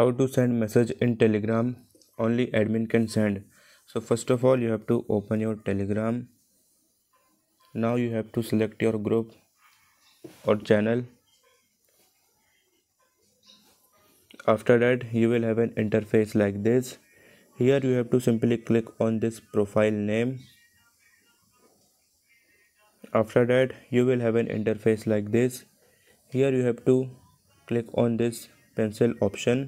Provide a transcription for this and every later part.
how to send message in telegram only admin can send so first of all you have to open your telegram now you have to select your group or channel after that you will have an interface like this here you have to simply click on this profile name after that you will have an interface like this here you have to click on this pencil option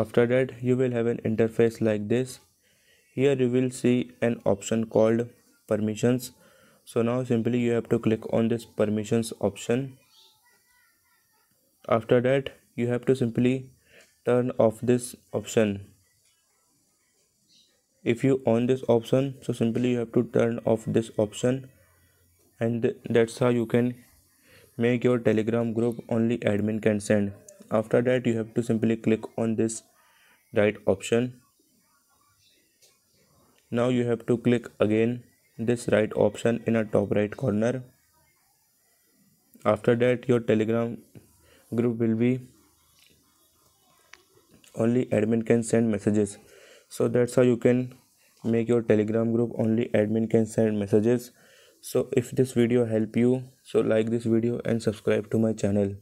after that you will have an interface like this here you will see an option called permissions so now simply you have to click on this permissions option after that you have to simply turn off this option if you on this option so simply you have to turn off this option and that's how you can make your telegram group only admin can send after that you have to simply click on this right option now you have to click again this right option in a top right corner after that your telegram group will be only admin can send messages so that's how you can make your telegram group only admin can send messages so if this video help you so like this video and subscribe to my channel